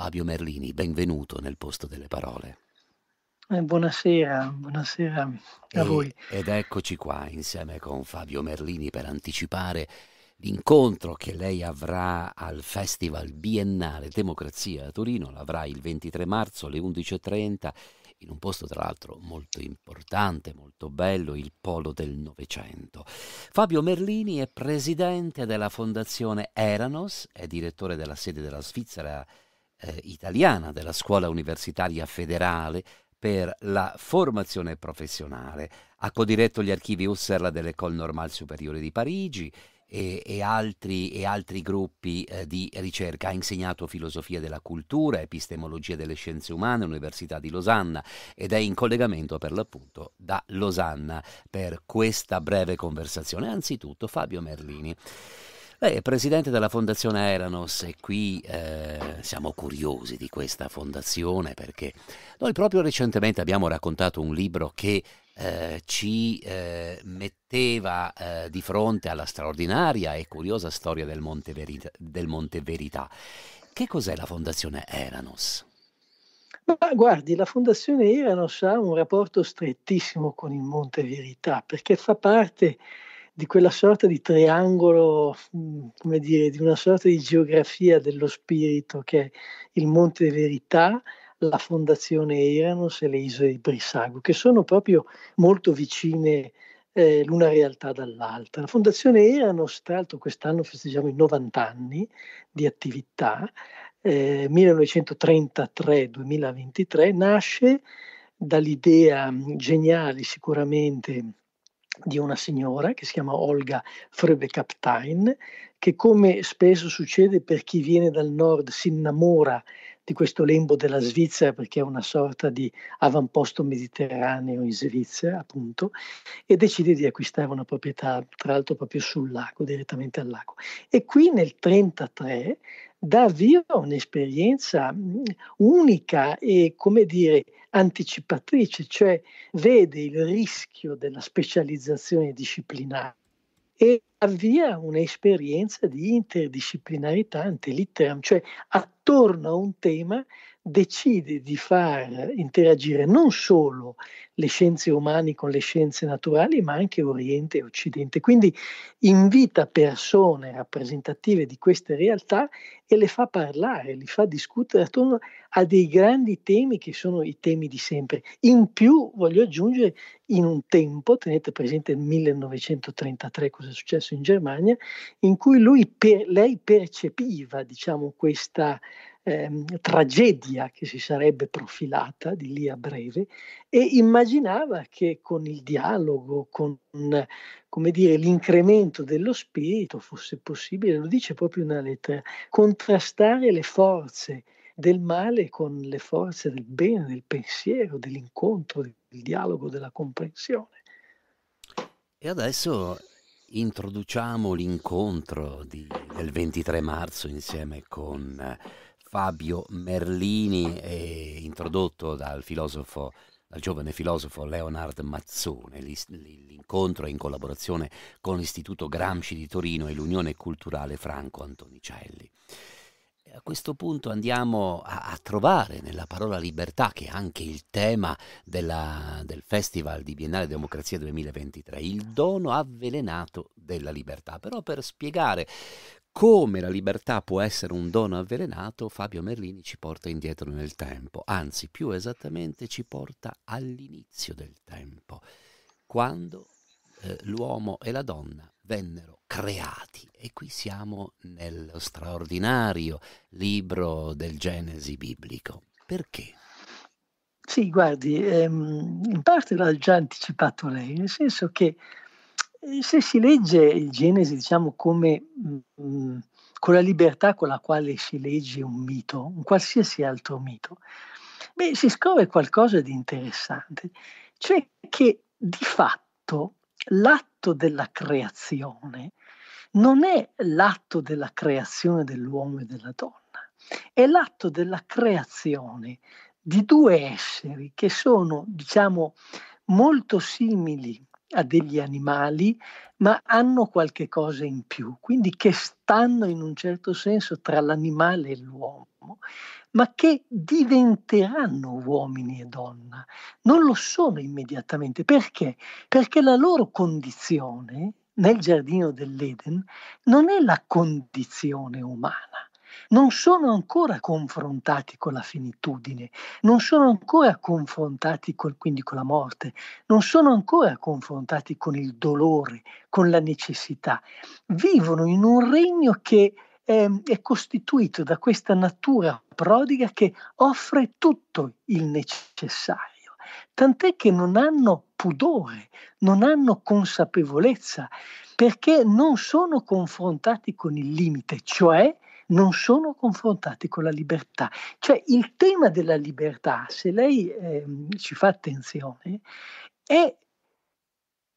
Fabio Merlini, benvenuto nel posto delle parole. Eh, buonasera, buonasera a e, voi. Ed eccoci qua insieme con Fabio Merlini per anticipare l'incontro che lei avrà al Festival Biennale Democrazia a Torino, l'avrà il 23 marzo alle 11.30 in un posto tra l'altro molto importante, molto bello, il Polo del Novecento. Fabio Merlini è presidente della fondazione Eranos, è direttore della sede della Svizzera eh, italiana della Scuola Universitaria Federale per la formazione professionale. Ha codiretto gli archivi Husserl dell'École Normale Superiore di Parigi e, e, altri, e altri, gruppi eh, di ricerca. Ha insegnato filosofia della cultura, epistemologia delle scienze umane all'Università di Losanna ed è in collegamento per l'appunto da Losanna per questa breve conversazione. Anzitutto Fabio Merlini. Lei è presidente della Fondazione Eranos e qui eh, siamo curiosi di questa fondazione perché noi proprio recentemente abbiamo raccontato un libro che eh, ci eh, metteva eh, di fronte alla straordinaria e curiosa storia del Monte, Verita, del Monte Verità. Che cos'è la Fondazione Eranos? Ma guardi, la Fondazione Eranos ha un rapporto strettissimo con il Monte Verità perché fa parte di quella sorta di triangolo, mm, come dire, di una sorta di geografia dello spirito che è il Monte Verità, la Fondazione Eranos e le isole di Brissago, che sono proprio molto vicine eh, l'una realtà dall'altra. La Fondazione Eranos, tra l'altro, quest'anno festeggiamo i 90 anni di attività, eh, 1933-2023, nasce dall'idea mm, geniale sicuramente di una signora che si chiama Olga Fröbe-Kaptein, che come spesso succede per chi viene dal nord si innamora di questo lembo della Svizzera perché è una sorta di avamposto mediterraneo in Svizzera, appunto, e decide di acquistare una proprietà, tra l'altro proprio sul lago, direttamente al lago. E qui nel 1933 dà avvio a un'esperienza unica e, come dire, anticipatrice, cioè vede il rischio della specializzazione disciplinare e avvia un'esperienza di interdisciplinarità ante litteram, cioè attorno a un tema decide di far interagire non solo le scienze umane con le scienze naturali, ma anche Oriente e Occidente. Quindi invita persone rappresentative di queste realtà e le fa parlare, li fa discutere attorno a dei grandi temi che sono i temi di sempre. In più voglio aggiungere, in un tempo, tenete presente il 1933 cosa è successo in Germania, in cui lui, per, lei percepiva diciamo, questa ehm, tragedia che si sarebbe profilata di lì a breve e immaginava che con il dialogo, con, come dire, l'incremento dello spirito fosse possibile, lo dice proprio una lettera, contrastare le forze del male con le forze del bene, del pensiero, dell'incontro, del dialogo, della comprensione. E adesso introduciamo l'incontro di, del 23 marzo insieme con eh, Fabio Merlini, eh, introdotto dal filosofo dal giovane filosofo Leonard Mazzone. L'incontro è in collaborazione con l'Istituto Gramsci di Torino e l'Unione Culturale Franco Antonicelli. A questo punto andiamo a, a, trovare nella parola libertà, che è anche il tema della, del Festival di Biennale Democrazia 2023, il dono avvelenato della libertà. Però per spiegare come la libertà può essere un dono avvelenato, Fabio Merlini ci porta indietro nel tempo, anzi più esattamente ci porta all'inizio del tempo, quando eh, l'uomo e la donna vennero creati e qui siamo nello straordinario libro del Genesi biblico. Perché? Sì, guardi, ehm, in parte l'ha già anticipato lei, nel senso che se si legge il Genesi, diciamo, come mh, mm, con la libertà con la quale si legge un mito, un qualsiasi altro mito, beh, si scopre qualcosa di interessante, cioè che di fatto l'atto della creazione non è l'atto della creazione dell'uomo e della donna, è l'atto della creazione di due esseri che sono, diciamo, molto simili a degli animali, ma hanno qualche cosa in più, quindi che stanno in un certo senso tra l'animale e l'uomo, ma che diventeranno uomini e donna. Non lo sono immediatamente, perché? Perché la loro condizione nel giardino dell'Eden non è la condizione umana non sono ancora confrontati con la finitudine, non sono ancora confrontati col, quindi con la morte, non sono ancora confrontati con il dolore, con la necessità. Vivono in un regno che è, ehm, è costituito da questa natura prodiga che offre tutto il necessario tant'è che non hanno pudore, non hanno consapevolezza, perché non sono confrontati con il limite, cioè non sono confrontati con la libertà. Cioè il tema della libertà, se lei eh, ci fa attenzione, è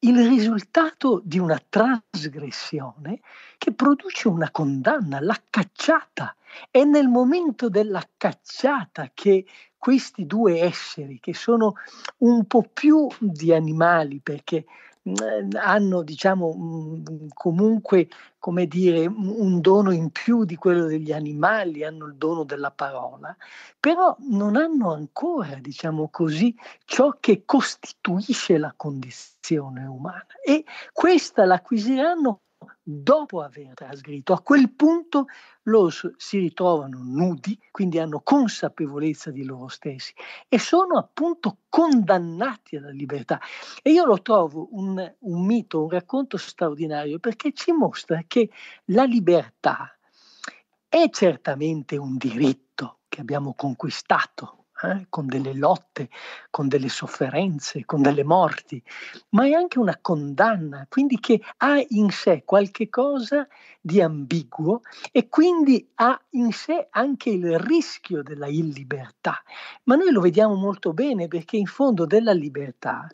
il risultato di una trasgressione che produce una condanna, la cacciata. È nel momento della cacciata che questi due esseri, che sono un po' più di animali, perché hanno diciamo comunque come dire un dono in più di quello degli animali hanno il dono della parola però non hanno ancora diciamo così ciò che costituisce la condizione umana e questa l'acquisiranno dopo aver trasgrito. A quel punto loro si ritrovano nudi, quindi hanno consapevolezza di loro stessi e sono appunto condannati alla libertà. E io lo trovo un, un mito, un racconto straordinario perché ci mostra che la libertà è certamente un diritto che abbiamo conquistato eh? con delle lotte, con delle sofferenze, con delle morti, ma è anche una condanna, quindi che ha in sé qualche cosa di ambiguo e quindi ha in sé anche il rischio della illibertà. Ma noi lo vediamo molto bene perché in fondo della libertà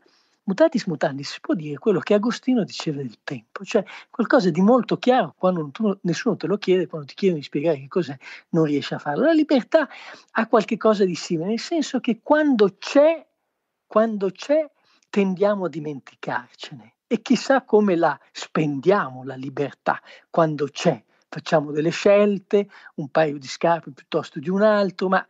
mutatis mutandis si può dire quello che Agostino diceva del tempo, cioè qualcosa di molto chiaro quando tu, nessuno te lo chiede, quando ti chiedono di spiegare che cos'è, non riesci a farlo. La libertà ha qualche cosa di simile, nel senso che quando c'è, quando c'è, tendiamo a dimenticarcene e chissà come la spendiamo la libertà quando c'è. Facciamo delle scelte, un paio di scarpe piuttosto di un altro, ma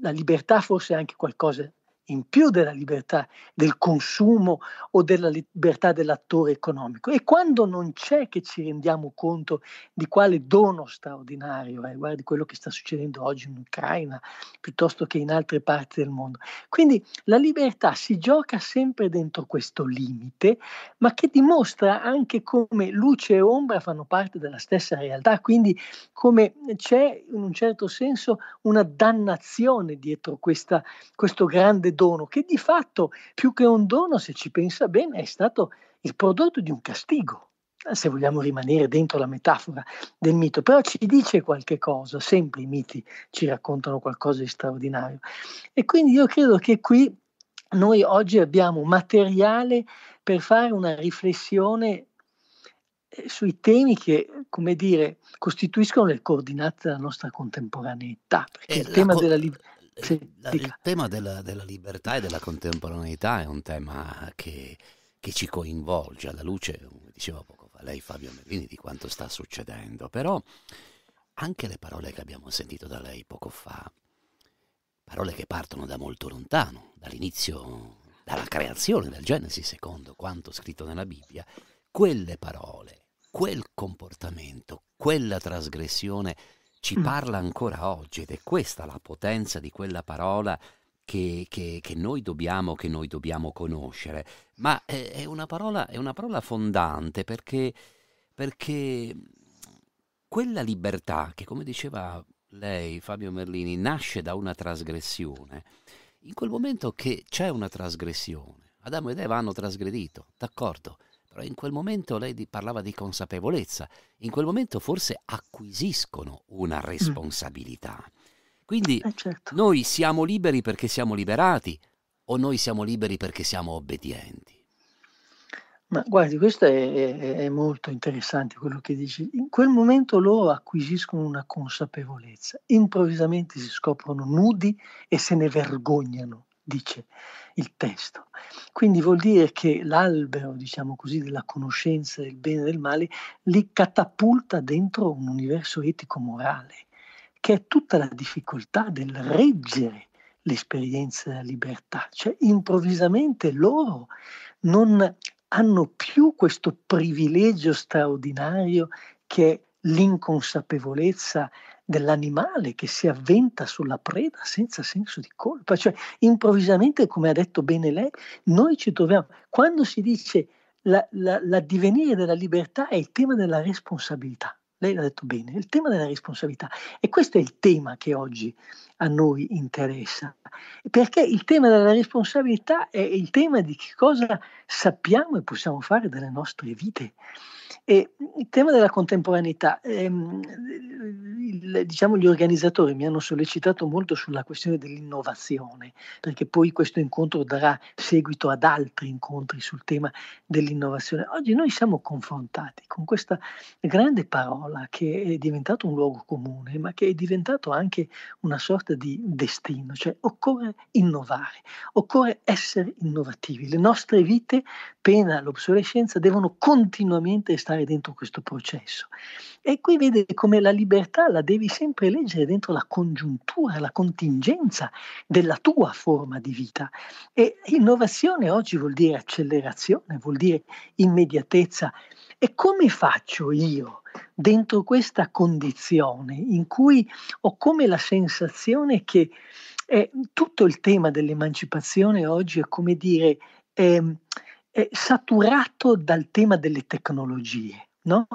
la libertà forse è anche qualcosa in più della libertà del consumo o della libertà dell'attore economico. E quando non c'è che ci rendiamo conto di quale dono straordinario è, eh, guardi quello che sta succedendo oggi in Ucraina piuttosto che in altre parti del mondo. Quindi la libertà si gioca sempre dentro questo limite, ma che dimostra anche come luce e ombra fanno parte della stessa realtà, quindi come c'è in un certo senso una dannazione dietro questa, questo grande dono dono, che di fatto più che un dono, se ci pensa bene, è stato il prodotto di un castigo se vogliamo rimanere dentro la metafora del mito, però ci dice qualche cosa, sempre i miti ci raccontano qualcosa di straordinario. E quindi io credo che qui noi oggi abbiamo materiale per fare una riflessione eh, sui temi che, come dire, costituiscono le coordinate della nostra contemporaneità, perché eh, il tema co- della libertà sì, la, il tema della, della, libertà e della contemporaneità è un tema che, che ci coinvolge alla luce, come diceva poco fa lei Fabio Mellini, di quanto sta succedendo. Però anche le parole che abbiamo sentito da lei poco fa, parole che partono da molto lontano, dall'inizio, dalla creazione del Genesi secondo quanto scritto nella Bibbia, quelle parole, quel comportamento, quella trasgressione ci mm. parla ancora oggi ed è questa la potenza di quella parola che, che, che, noi, dobbiamo, che noi, dobbiamo, conoscere. Ma è, eh, è, una, parola, è una, parola, fondante perché, perché quella libertà che, come diceva lei, Fabio Merlini, nasce da una trasgressione. In quel momento che c'è una trasgressione, Adamo ed Eva hanno trasgredito, d'accordo? però in quel momento lei parlava di consapevolezza, in quel momento forse acquisiscono una mm. responsabilità. Quindi eh certo. noi siamo liberi perché siamo liberati o noi siamo liberi perché siamo obbedienti? Ma guardi, questo è, è, è, molto interessante quello che dici. In quel momento loro acquisiscono una consapevolezza, improvvisamente si scoprono nudi e se ne vergognano, dice il testo. Quindi vuol dire che l'albero, diciamo così, della conoscenza del bene e del male li catapulta dentro un universo etico-morale, che è tutta la difficoltà del reggere l'esperienza della libertà. Cioè improvvisamente loro non hanno più questo privilegio straordinario che è l'inconsapevolezza dell'animale che si avventa sulla preda senza senso di colpa. Cioè, improvvisamente, come ha detto bene lei, noi ci troviamo, quando si dice la, la, l'addivenire della libertà è il tema della responsabilità. Lei l'ha detto bene, il tema della responsabilità. E questo è il tema che oggi a noi interessa, perché il tema della responsabilità è il tema di che cosa sappiamo e possiamo fare delle nostre vite. E il tema della contemporaneità, ehm, il, diciamo gli organizzatori mi hanno sollecitato molto sulla questione dell'innovazione, perché poi questo incontro darà seguito ad altri incontri sul tema dell'innovazione. Oggi noi siamo confrontati con questa grande parola che è diventato un luogo comune, ma che è diventato anche una sorta di destino, cioè occorre innovare, occorre essere innovativi. Le nostre vite, pena l'obsolescenza, devono continuamente stare stare dentro questo processo. E qui vede come la libertà la devi sempre leggere dentro la congiuntura, la contingenza della tua forma di vita. E innovazione oggi vuol dire accelerazione, vuol dire immediatezza. E come faccio io dentro questa condizione in cui ho come la sensazione che eh, tutto il tema dell'emancipazione oggi è come dire... Eh, è saturato dal tema delle tecnologie. No?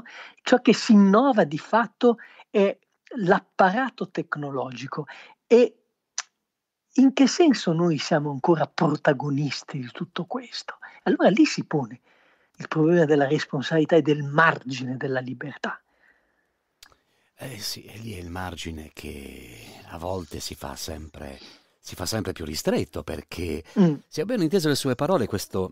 Ciò che si innova di fatto è l'apparato tecnologico e in che senso noi siamo ancora protagonisti di tutto questo? Allora lì si pone il problema della responsabilità e del margine della libertà. Eh sì, e lì è il margine che a volte si fa sempre, si fa sempre più ristretto perché, mm. si è ben inteso le sue parole, questo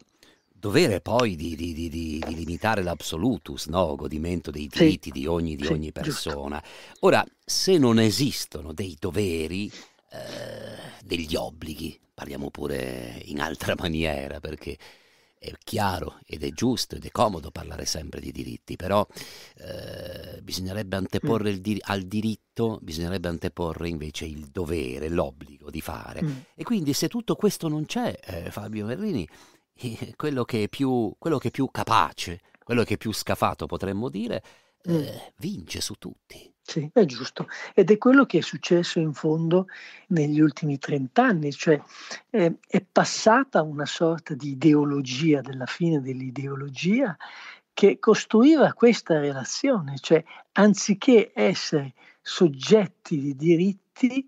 dovere poi di, di, di, di limitare l'absolutus, no? godimento dei diritti sì. di, ogni, sì, ogni persona. Giusto. Ora, se non esistono dei doveri, eh, degli obblighi, parliamo pure in altra maniera, perché è chiaro ed è giusto ed è comodo parlare sempre di diritti, però eh, bisognerebbe anteporre mm. dir al diritto, bisognerebbe anteporre invece il dovere, l'obbligo di fare. Mm. E quindi se tutto questo non c'è, eh, Fabio Merrini, quello che è più, che è più capace, quello che è più scafato potremmo dire, eh, mm. vince su tutti. Sì, è giusto. Ed è quello che è successo in fondo negli ultimi trent'anni, cioè eh, è passata una sorta di ideologia della fine dell'ideologia che costruiva questa relazione, cioè anziché essere soggetti di diritti,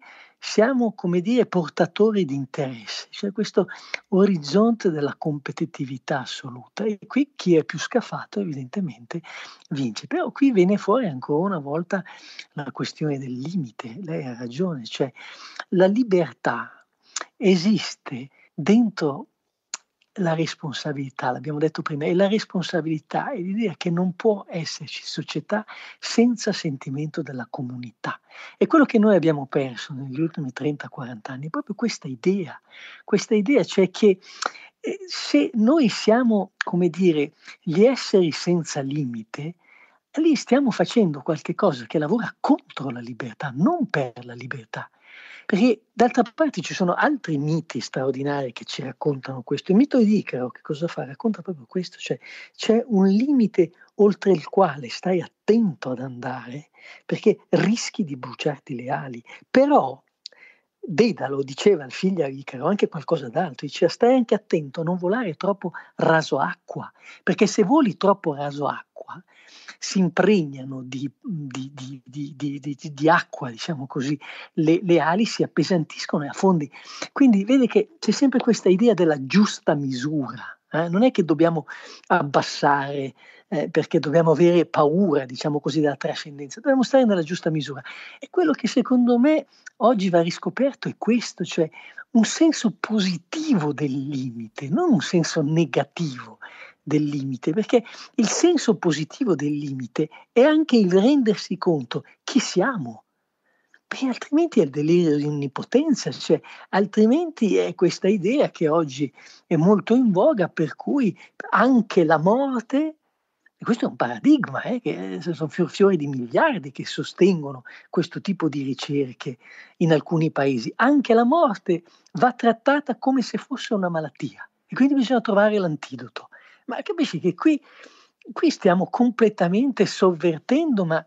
siamo, come dire, portatori di interessi, cioè questo orizzonte della competitività assoluta. E qui chi è più scafato evidentemente vince. Però qui viene fuori ancora una volta la questione del limite, lei ha ragione, cioè la libertà esiste dentro la responsabilità, l'abbiamo detto prima, è la responsabilità è l'idea che non può esserci società senza sentimento della comunità. E quello che noi abbiamo perso negli ultimi 30-40 anni è proprio questa idea, questa idea cioè che eh, se noi siamo, come dire, gli esseri senza limite, lì stiamo facendo qualche cosa che lavora contro la libertà, non per la libertà. Perché d'altra parte ci sono altri miti straordinari che ci raccontano questo. Il mito di Icaro che cosa fa? Racconta proprio questo, cioè c'è un limite oltre il quale stai attento ad andare perché rischi di bruciarti le ali, però Dedalo diceva al figlio Icaro anche qualcosa d'altro, diceva stai anche attento a non volare troppo raso acqua, perché se voli troppo raso acqua si impregnano di, di, di, di acqua, diciamo così, le, le, ali si appesantiscono e affondi. Quindi vede che c'è sempre questa idea della giusta misura, eh? non è che dobbiamo abbassare eh, perché dobbiamo avere paura, diciamo così, della trascendenza, dobbiamo stare nella giusta misura. E quello che secondo me oggi va riscoperto è questo, cioè un senso positivo del limite, non un senso negativo del limite, perché il senso positivo del limite è anche il rendersi conto chi siamo perché altrimenti è il delirio di onnipotenza, cioè, altrimenti è questa idea che oggi è molto in voga, per cui anche la morte, e questo è un paradigma, eh, che eh, sono fiori di miliardi che sostengono questo tipo di ricerche in alcuni paesi, anche la morte va trattata come se fosse una malattia e quindi bisogna trovare l'antidoto. Ma capisci che qui, qui stiamo completamente sovvertendo, ma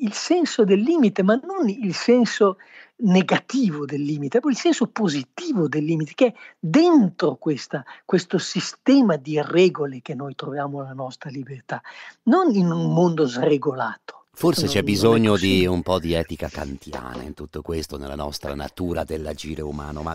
il senso del limite, ma non il senso negativo del limite, ma il senso positivo del limite, che è dentro questa, questo sistema di regole che noi troviamo la nostra libertà, non in un mondo sregolato. Forse c'è bisogno di un po' di etica kantiana in tutto questo, nella nostra natura dell'agire umano, ma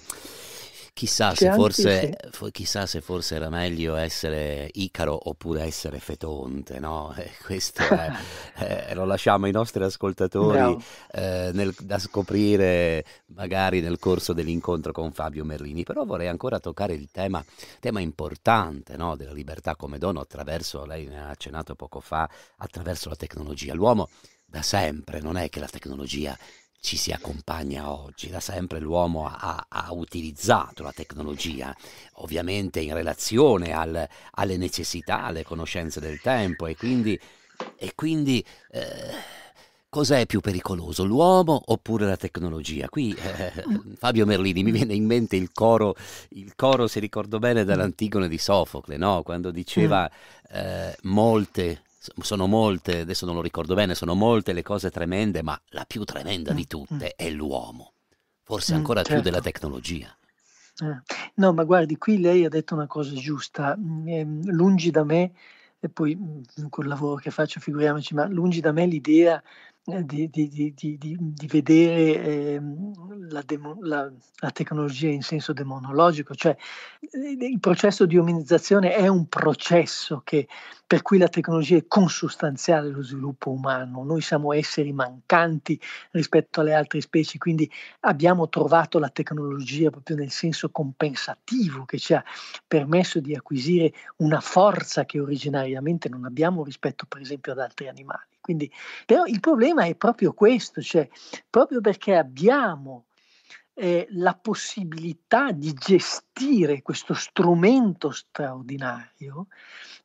Chissà se, forse, sì. chissà se, forse, era meglio essere Icaro oppure essere Fetonte, no? Eh, questo è, eh, lo lasciamo ai nostri ascoltatori eh, nel, da scoprire magari nel corso dell'incontro con Fabio Merlini, però vorrei ancora toccare il tema, tema importante no? della libertà come dono attraverso, lei ne ha accennato poco fa, attraverso la tecnologia. L'uomo da sempre non è che la tecnologia ci si accompagna oggi. Da sempre l'uomo ha, ha utilizzato la tecnologia, ovviamente in relazione al, alle necessità, alle conoscenze del tempo e quindi, e quindi eh, cos'è più pericoloso, l'uomo oppure la tecnologia? Qui eh, mm. Fabio Merlini mi viene in mente il coro, il coro se ricordo bene, dell'Antigone di Sofocle, no? quando diceva mm. eh, molte sono molte, adesso non lo ricordo bene, sono molte le cose tremende, ma la più tremenda di mm, tutte mm. è l'uomo, forse mm, ancora certo. più della certo. tecnologia. Eh, no, ma guardi, qui lei ha detto una cosa giusta, ehm, lungi da me, e poi col lavoro che faccio figuriamoci, ma lungi da me l'idea eh, di, di, di, di vedere eh, la, demo, la, la, tecnologia in senso demonologico, cioè eh, il processo di umanizzazione è un processo che, per cui la tecnologia è consustanziale allo sviluppo umano, noi siamo esseri mancanti rispetto alle altre specie, quindi abbiamo trovato la tecnologia proprio nel senso compensativo che ci ha permesso di acquisire una forza che originariamente non abbiamo rispetto per esempio ad altri animali. Quindi, però il problema è proprio questo, cioè proprio perché abbiamo eh, la possibilità di gestire questo strumento straordinario,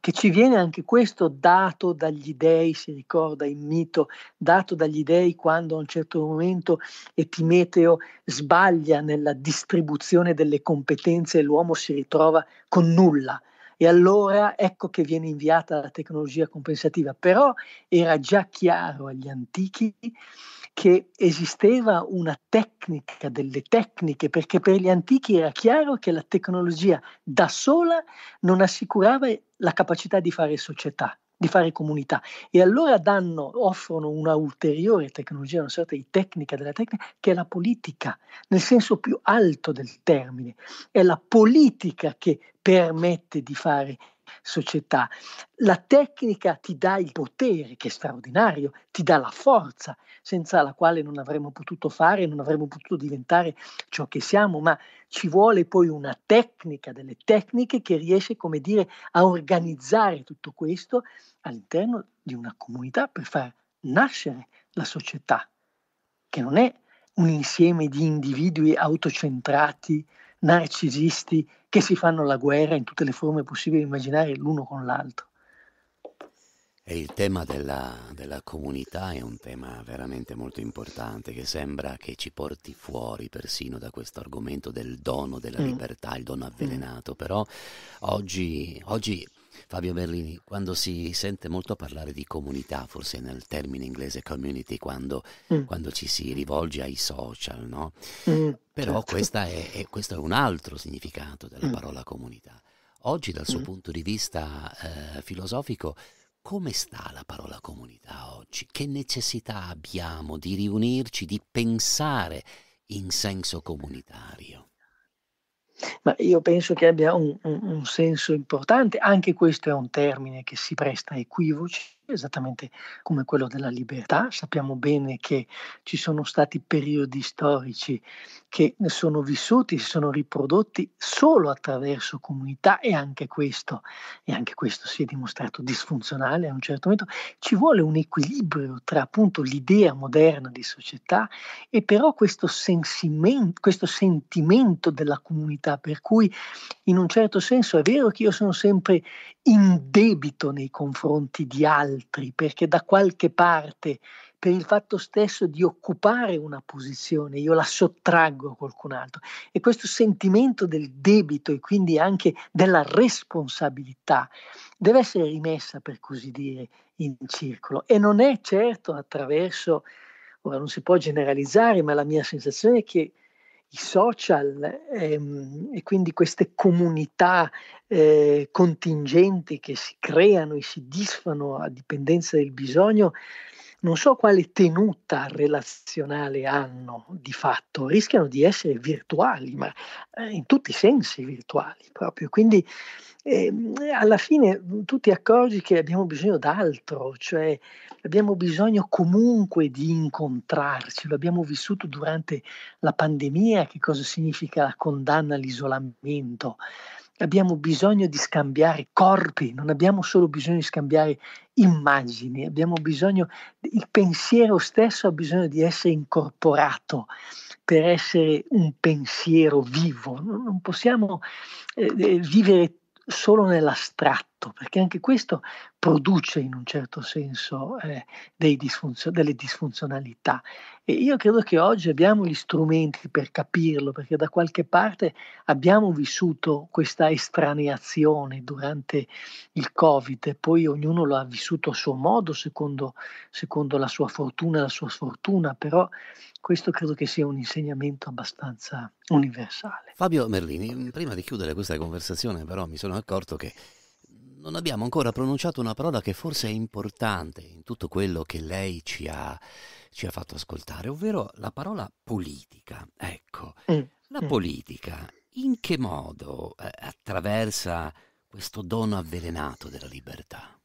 che ci viene anche questo dato dagli dei, si ricorda il mito, dato dagli dei quando a un certo momento Epimeteo sbaglia nella distribuzione delle competenze e l'uomo si ritrova con nulla e allora ecco che viene inviata la tecnologia compensativa. Però era già chiaro agli antichi che esisteva una tecnica delle tecniche, perché per gli antichi era chiaro che la tecnologia da sola non assicurava la capacità di fare società di fare comunità e allora danno, offrono una ulteriore tecnologia, una sorta di tecnica della tecnica che è la politica, nel senso più alto del termine, è la politica che permette di fare società. La tecnica ti dà il potere, che è straordinario, ti dà la forza, senza la quale non avremmo potuto fare, non avremmo potuto diventare ciò che siamo, ma ci vuole poi una tecnica, delle tecniche che riesce, come dire, a organizzare tutto questo all'interno di una comunità per far nascere la società, che non è un insieme di individui autocentrati, narcisisti che si fanno la guerra in tutte le forme possibili e immaginare l'uno con l'altro. E il tema della, della, comunità è un tema veramente molto importante che sembra che ci porti fuori persino da questo argomento del dono della mm. libertà, il dono mm. avvelenato, però oggi, oggi Fabio Berlini, quando si sente molto parlare di comunità, forse nel termine inglese community, quando, mm. quando ci si rivolge ai social, no? Mm, Però certo. è, è, questo è un altro significato della mm. parola comunità. Oggi dal suo mm. punto di vista eh, filosofico, come sta la parola comunità oggi? Che necessità abbiamo di riunirci, di pensare in senso comunitario? Ma io penso che abbia un, un, un senso importante, anche questo è un termine che si presta a equivoci, esattamente come quello della libertà. Sappiamo bene che ci sono stati periodi storici che sono vissuti, si sono riprodotti solo attraverso comunità e anche questo, e anche questo si è dimostrato disfunzionale a un certo momento. Ci vuole un equilibrio tra appunto l'idea moderna di società e però questo, questo sentimento della comunità per cui in un certo senso è vero che io sono sempre in debito nei confronti di altri, perché da qualche parte, per il fatto stesso di occupare una posizione, io la sottraggo a qualcun altro. E questo sentimento del debito e quindi anche della responsabilità deve essere rimessa, per così dire, in circolo. E non è certo attraverso, ora non si può generalizzare, ma la mia sensazione è che i social ehm, e quindi queste comunità eh, contingenti che si creano e si disfano a dipendenza del bisogno non so quale tenuta relazionale hanno di fatto, rischiano di essere virtuali, ma eh, in tutti i sensi virtuali proprio. Quindi eh, alla fine mm, tu ti accorgi che abbiamo bisogno d'altro, cioè abbiamo bisogno comunque di incontrarci, lo abbiamo vissuto durante la pandemia, che cosa significa la condanna all'isolamento abbiamo bisogno di scambiare corpi, non abbiamo solo bisogno di scambiare immagini, abbiamo bisogno, il pensiero stesso ha bisogno di essere incorporato per essere un pensiero vivo, non possiamo eh, eh, vivere solo nell'astratto fatto, perché anche questo produce in un certo senso eh, disfunzio- delle disfunzionalità. E io credo che oggi abbiamo gli strumenti per capirlo, perché da qualche parte abbiamo vissuto questa estraneazione durante il Covid, e poi ognuno lo ha vissuto a suo modo, secondo, secondo la sua fortuna e la sua sfortuna, però questo credo che sia un insegnamento abbastanza universale. Fabio Merlini, prima di chiudere questa conversazione però mi sono accorto che non abbiamo ancora pronunciato una parola che forse è importante in tutto quello che lei ci ha, ci ha fatto ascoltare, ovvero la parola politica. Ecco, mm, la mm. politica in che modo eh, attraversa questo dono avvelenato della libertà?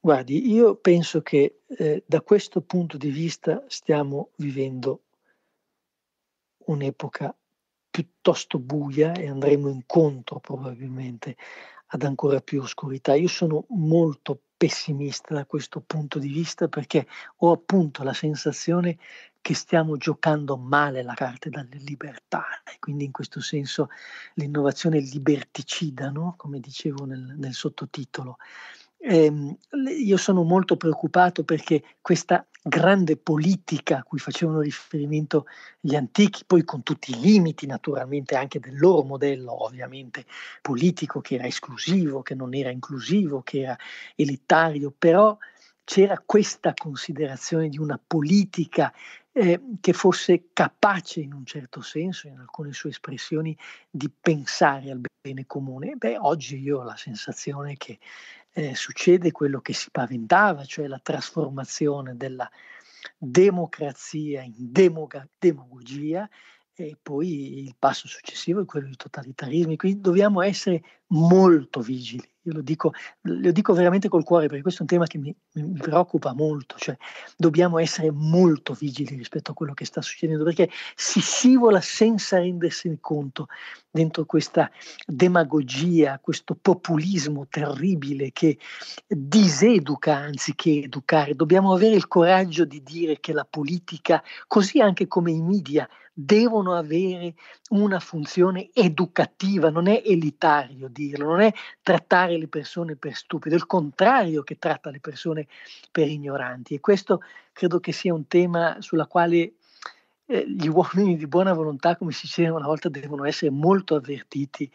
Guardi, io penso che eh, da questo punto di vista stiamo vivendo un'epoca piuttosto buia e andremo incontro probabilmente ad ancora più oscurità. Io sono molto pessimista da questo punto di vista perché ho appunto la sensazione che stiamo giocando male la carta delle libertà e quindi in questo senso l'innovazione liberticida, no? come dicevo nel, nel sottotitolo eh, io sono molto preoccupato perché questa grande politica a cui facevano riferimento gli antichi, poi con tutti i limiti naturalmente anche del loro modello ovviamente politico che era esclusivo, che non era inclusivo, che era elitario, però c'era questa considerazione di una politica eh, che fosse capace in un certo senso, in alcune sue espressioni, di pensare al bene comune. Beh, oggi io ho la sensazione che eh, succede quello che si paventava, cioè la trasformazione della democrazia in demoga- demagogia e poi il passo successivo è quello dei totalitarismi. Quindi dobbiamo essere molto vigili. Io lo dico, lo dico, veramente col cuore perché questo è un tema che mi, mi, preoccupa molto, cioè dobbiamo essere molto vigili rispetto a quello che sta succedendo perché si scivola senza rendersene conto dentro questa demagogia, questo populismo terribile che diseduca anziché educare. Dobbiamo avere il coraggio di dire che la politica, così anche come i media, devono avere una funzione educativa, non è elitario dire dirlo, non è trattare le persone per stupide, è il contrario che tratta le persone per ignoranti. E questo credo che sia un tema sulla quale eh, gli uomini di buona volontà, come si diceva una volta, devono essere molto avvertiti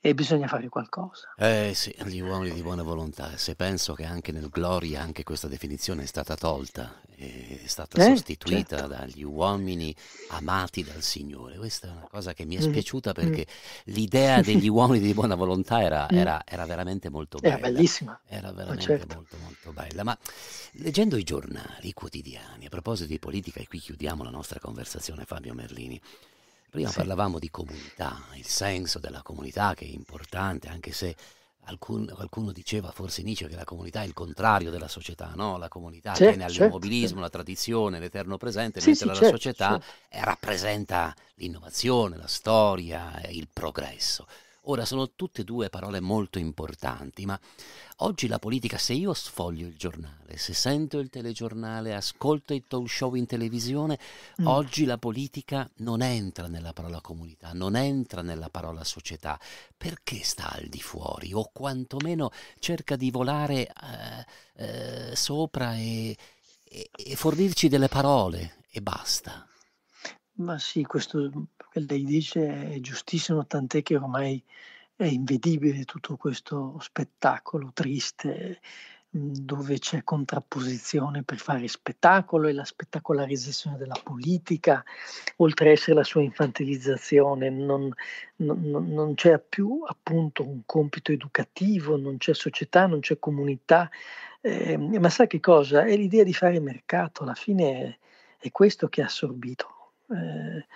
e bisogna fare qualcosa. Eh sì, gli uomini di buona volontà, se penso che anche nel Gloria anche questa definizione è stata tolta, è stata eh, sostituita certo. dagli uomini amati dal Signore, questa è una cosa che mi è mm, spiaciuta mm. perché mm. l'idea degli uomini di buona volontà era, mm. era, era veramente molto bella. Era bellissima. Era ah, veramente certo. molto molto bella, ma leggendo i giornali, i quotidiani, a proposito di politica, e qui chiudiamo la nostra conversazione Fabio Merlini, Prima sì. parlavamo di comunità, il senso della comunità che è importante, anche se alcun, qualcuno diceva, forse Nietzsche, che la comunità è il contrario della società, no? La comunità c'è, tiene all'immobilismo, la tradizione, l'eterno presente, sì, mentre sì, la certo, società eh, rappresenta l'innovazione, la storia, eh, il progresso. Ora, sono tutte e due parole molto importanti, ma oggi la politica, se io sfoglio il giornale, se sento il telegiornale, ascolto i talk show in televisione, mm. oggi la politica non entra nella parola comunità, non entra nella parola società. Perché sta al di fuori? O quantomeno cerca di volare eh, eh, sopra e, e, e fornirci delle parole e basta. Ma sì, questo che lei dice è giustissimo, tant'è che ormai è invedibile tutto questo spettacolo triste dove c'è contrapposizione per fare spettacolo e la spettacolarizzazione della politica, oltre a essere la sua infantilizzazione, non, non, non, c'è più appunto un compito educativo, non c'è società, non c'è comunità, eh, ma sa che cosa? È l'idea di fare mercato, alla fine è, è questo che ha assorbito eh,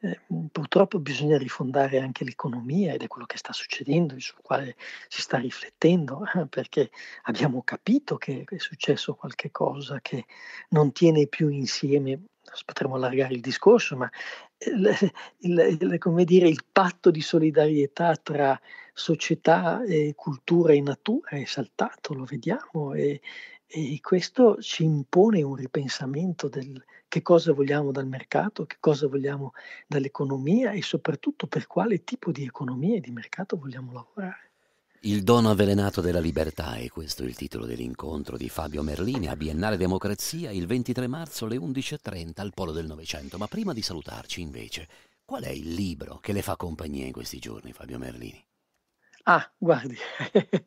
eh, mhmm, purtroppo bisogna rifondare anche l'economia ed è quello che sta succedendo, sul quale si sta riflettendo, eh, perché abbiamo capito che è successo qualche cosa che non tiene più insieme potremmo allargare il discorso, ma eh, il, il, il, dire, il, patto di solidarietà tra società, e cultura e natura è saltato, lo vediamo, e, e questo ci impone un ripensamento del, che cosa vogliamo dal mercato, che cosa vogliamo dall'economia e soprattutto per quale tipo di economia e di mercato vogliamo lavorare. Il dono avvelenato della libertà è questo il titolo dell'incontro di Fabio Merlini a Biennale Democrazia il 23 marzo alle 11.30 al Polo del Novecento. Ma prima di salutarci invece, qual è il libro che le fa compagnia in questi giorni, Fabio Merlini? Ah, guardi,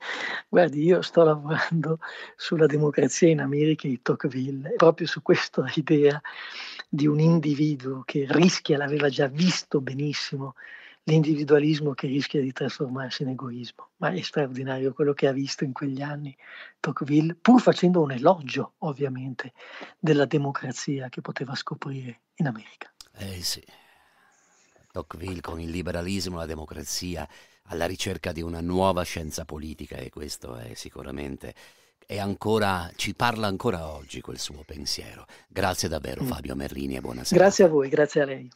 guardi, io sto lavorando sulla democrazia in America di Tocqueville, proprio su questa idea di un individuo che rischia, l'aveva già visto benissimo, l'individualismo che rischia di trasformarsi in egoismo. Ma è straordinario quello che ha visto in quegli anni Tocqueville, pur facendo un elogio, ovviamente, della democrazia che poteva scoprire in America. Eh sì, Tocqueville con il liberalismo e la democrazia alla ricerca di una nuova scienza politica e questo è sicuramente ancora, ci parla ancora oggi quel suo pensiero. Grazie davvero mm. Fabio Merlini e buonasera. Grazie a voi, grazie a lei.